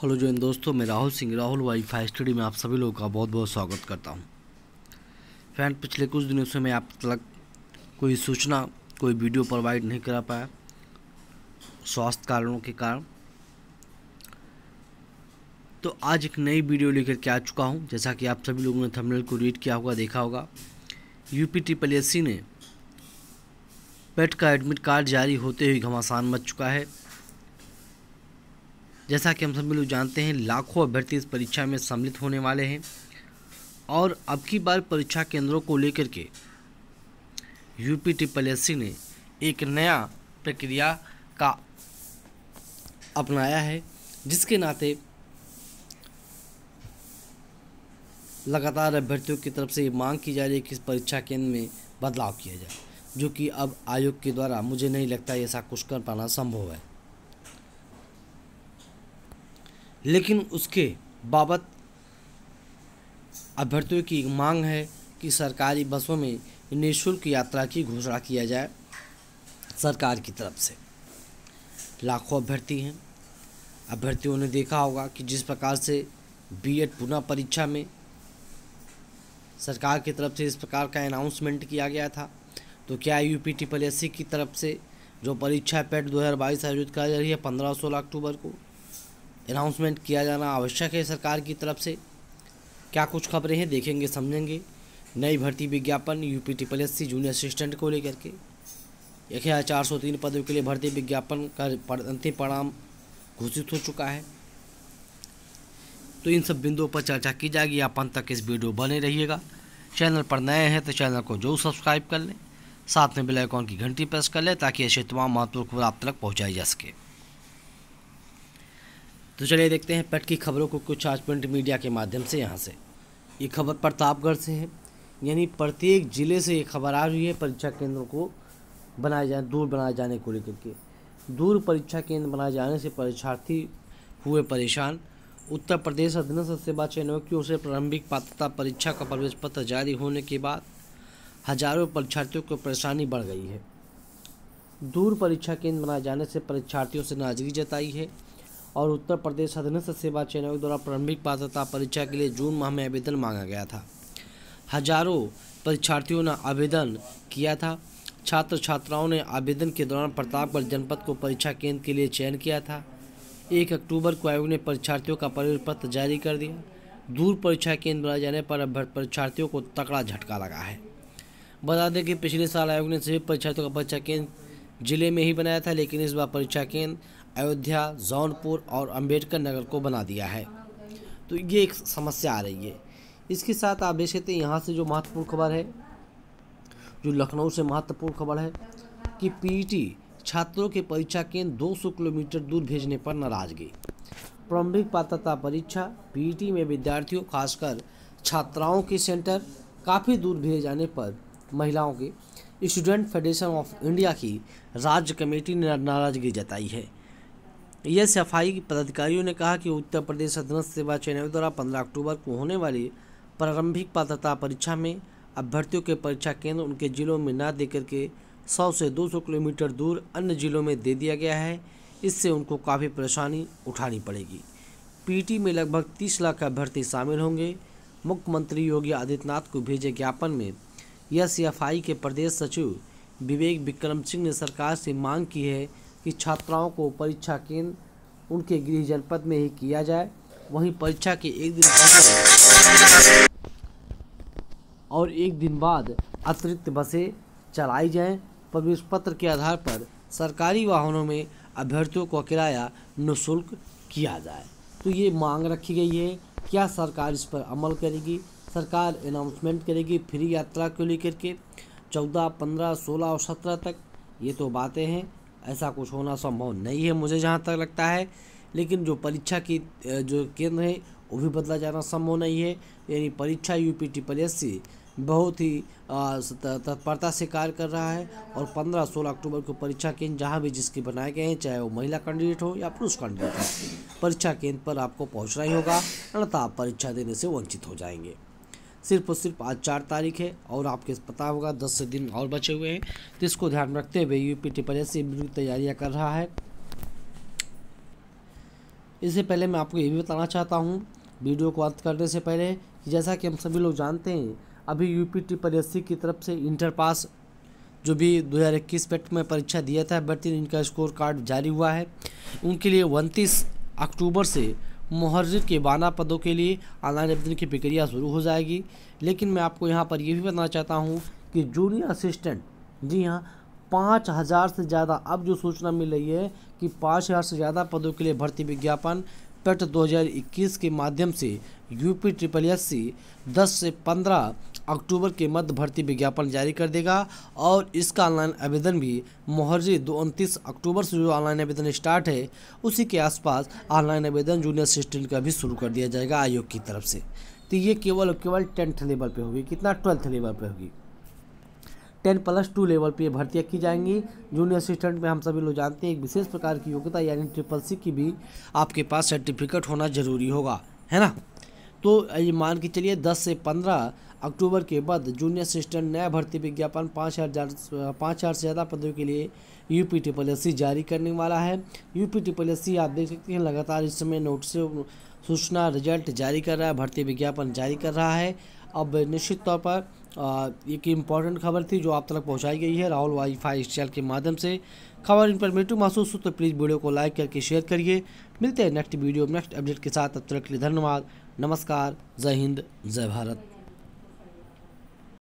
hello जो इन दोस्तों मैं Rahul Singh Rahul Y five study में आप सभी लोगों का बहुत बहुत स्वागत करता हूं फ्रेंड पिछले कुछ दिनों से मैं आप तक कोई सूचना कोई वीडियो प्रोवाइड नहीं करा पाया स्वास्थ्य कारणों के कारण तो आज एक नई वीडियो लेकर के आ चुका हूं जैसा कि आप सभी लोगों ने थंबनेल को रीड किया होगा देखा होगा यू पी एस ने पेट का एडमिट कार्ड जारी होते हुए घमासान मच चुका है जैसा कि हम सभी लोग जानते हैं लाखों अभ्यर्थी इस परीक्षा में सम्मिलित होने वाले हैं और अब की बार परीक्षा केंद्रों को लेकर के यूपी पल एस ने एक नया प्रक्रिया का अपनाया है जिसके नाते लगातार अभ्यर्थियों की तरफ से ये मांग की जा रही है कि इस परीक्षा केंद्र में बदलाव किया जाए जो कि अब आयोग के द्वारा मुझे नहीं लगता ऐसा कुछ कर पाना संभव है लेकिन उसके बाबत अभ्यर्थियों की मांग है कि सरकारी बसों में निःशुल्क यात्रा की घोषणा किया जाए सरकार की तरफ से लाखों अभ्यर्थी हैं अभ्यर्थियों ने देखा होगा कि जिस प्रकार से बीएड पुनः परीक्षा में सरकार की तरफ से इस प्रकार का अनाउंसमेंट किया गया था तो क्या यू पी टी की तरफ से जो परीक्षा पैट दो हज़ार बाईस आयोजित कराई जा रही है पंद्रह सोलह अक्टूबर को अनाउंसमेंट किया जाना आवश्यक है सरकार की तरफ से क्या कुछ खबरें हैं देखेंगे समझेंगे नई भर्ती विज्ञापन UP triple S C junior assistant को लेकर के एक हज़ार चार सौ तीन पदों के लिए भर्ती विज्ञापन का अंतिम परिणाम घोषित हो चुका है तो इन सब बिंदुओं पर चर्चा की जाएगी आप अंत तक इस वीडियो बने रहिएगा चैनल पर नए हैं तो चैनल को जरूर सब्सक्राइब कर लें साथ में बेल आइकॉन की घंटी प्रेस कर लें ताकि ऐसे तमाम महत्वपूर्ण खबर आप तक पहुँचाई जा सके तो चलिए देखते हैं पेट की खबरों को कुछ आज प्रिंट मीडिया के माध्यम से यहाँ से ये खबर प्रतापगढ़ से है यानी प्रत्येक ज़िले से ये खबर आ रही है परीक्षा केंद्रों को बनाए जाए दूर बनाए जाने को लेकर के दूर परीक्षा केंद्र बनाए जाने से परीक्षार्थी हुए परेशान उत्तर प्रदेश अधीनस्थ सेवा चयनों की ओर से प्रारंभिक पात्रता परीक्षा का प्रवेश पत्र जारी होने के बाद हजारों परीक्षार्थियों को परेशानी बढ़ गई है दूर परीक्षा केंद्र बनाए जाने से परीक्षार्थियों से नाजगी जताई है और उत्तर प्रदेश अधीनस्थ सेवा चयन द्वारा प्रारंभिक पात्रता परीक्षा के लिए जून माह में आवेदन मांगा गया था हजारों परीक्षार्थियों ने आवेदन किया था छात्र छात्राओं ने आवेदन के दौरान प्रतापगढ़ जनपद को परीक्षा केंद्र के लिए चयन किया था एक अक्टूबर को आयोग ने परीक्षार्थियों का परिणाम पत्र जारी कर दिया दूर परीक्षा केंद्र बनाए जाने पर अब परीक्षार्थियों को तकड़ा झटका लगा है बता दें कि पिछले साल आयोग ने सभी परीक्षार्थियों का परीक्षा केंद्र जिले में ही बनाया था लेकिन इस बार परीक्षा केंद्र अयोध्या जौनपुर और अंबेडकर नगर को बना दिया है तो ये एक समस्या आ रही है इसके साथ आप देख सकते हैं यहाँ से जो महत्वपूर्ण खबर है जो लखनऊ से महत्वपूर्ण खबर है कि पीटी छात्रों के परीक्षा केंद्र 200 किलोमीटर दूर भेजने पर नाराजगी प्रारंभिक पात्रता परीक्षा पीटी में विद्यार्थियों खासकर छात्राओं के सेंटर काफ़ी दूर भेजे जाने पर महिलाओं के स्टूडेंट फेडरेशन ऑफ इंडिया की राज्य कमेटी ने नाराजगी जताई है यह सफाई आई पदाधिकारियों ने कहा कि उत्तर प्रदेश सदन सेवा चयन द्वारा पंद्रह अक्टूबर को होने वाली प्रारंभिक पात्रता परीक्षा में अभ्यर्थियों के परीक्षा केंद्र उनके जिलों में न देकर के सौ से सौ किलोमीटर दूर अन्य जिलों में दे दिया गया है इससे उनको काफ़ी परेशानी उठानी पड़ेगी पीटी में लगभग 30 लाख अभ्यर्थी शामिल होंगे मुख्यमंत्री योगी आदित्यनाथ को भेजे ज्ञापन में एस के प्रदेश सचिव विवेक विक्रम सिंह ने सरकार से मांग की है कि छात्राओं को परीक्षा केंद्र उनके गृह जनपद में ही किया जाए वहीं परीक्षा के एक दिन और एक दिन बाद अतिरिक्त बसें चलाई जाएं प्रवेश पत्र के आधार पर सरकारी वाहनों में अभ्यर्थियों का किराया निःशुल्क किया जाए तो ये मांग रखी गई है क्या सरकार इस पर अमल करेगी सरकार अनाउंसमेंट करेगी फ्री यात्रा को लेकर के चौदह पंद्रह सोलह और सत्रह तक ये तो बातें हैं ऐसा कुछ होना संभव नहीं है मुझे जहाँ तक लगता है लेकिन जो परीक्षा की जो केंद्र है वो भी बदला जाना संभव नहीं है यानी परीक्षा U P T S C बहुत ही तत्परता से कार्य कर रहा है और 15-16 अक्टूबर को परीक्षा केंद्र जहाँ भी जिसके बनाए गए हैं चाहे वो महिला कैंडिडेट हो या पुरुष कैंडिडेट हो परीक्षा केंद्र पर आपको पहुँचना ही होगा अन्यथा आप परीक्षा देने से वंचित हो जाएंगे सिर्फ और सिर्फ आज चार तारीख है और आपके पता होगा दस दिन और बचे हुए हैं तो इसको ध्यान में रखते हुए यू पी एस की तैयारियाँ कर रहा है इससे पहले मैं आपको ये भी बताना चाहता हूँ वीडियो को अंत करने से पहले जैसा कि हम सभी लोग जानते हैं अभी यूपी पी एस की तरफ से इंटर पास जो भी 2021 पेट में परीक्षा दिया था भर्ती इनका स्कोर कार्ड जारी हुआ है उनके लिए उनतीस अक्टूबर से महर्जर के बाना पदों के लिए ऑनलाइन आवेदन की प्रक्रिया शुरू हो जाएगी लेकिन मैं आपको यहाँ पर यह भी बताना चाहता हूँ कि जूनियर असिस्टेंट जी हाँ पाँच हज़ार से ज़्यादा अब जो सूचना मिल रही है कि पाँच हज़ार से ज़्यादा पदों के लिए भर्ती विज्ञापन पेट 2021 के माध्यम से यूपी ट्रिपल एस सी दस से पंद्रह अक्टूबर के मध्य भर्ती विज्ञापन जारी कर देगा और इसका ऑनलाइन आवेदन भी मुहर्जी दो उनतीस अक्टूबर से जो ऑनलाइन आवेदन स्टार्ट है उसी के आसपास ऑनलाइन आवेदन जूनियर असिस्टेंट का भी शुरू कर दिया जाएगा आयोग की तरफ से तो ये केवल और केवल टेंथ लेवल पर होगी कितना ट्वेल्थ लेवल पर होगी टेन प्लस टू लेवल पर भर्तियाँ की जाएंगी जूनियर असिस्टेंट में हम सभी लोग जानते हैं एक विशेष प्रकार की योग्यता यानी ट्रिपल सी की भी आपके पास सर्टिफिकेट होना जरूरी होगा है ना तो ये मान के चलिए दस से पंद्रह अक्टूबर के बाद जूनियर असिस्टेंट नया भर्ती विज्ञापन पाँच हज़ार पाँच हज़ार से ज़्यादा पदों के लिए U P triple S C जारी करने वाला है U P triple S C आप देख सकते हैं लगातार इस समय नोट से सूचना रिजल्ट जारी कर रहा है भर्ती विज्ञापन जारी कर रहा है अब निश्चित तौर पर एक इम्पॉर्टेंट खबर थी जो आप तक पहुंचाई गई है राहुल वाई फाई स्टाइल के माध्यम से खबर इन्फॉर्मेटिव महसूस हो तो प्लीज़ वीडियो को लाइक करके शेयर करिए मिलते हैं नेक्स्ट वीडियो नेक्स्ट अपडेट के साथ अब तक के लिए धन्यवाद नमस्कार जय हिंद जय भारत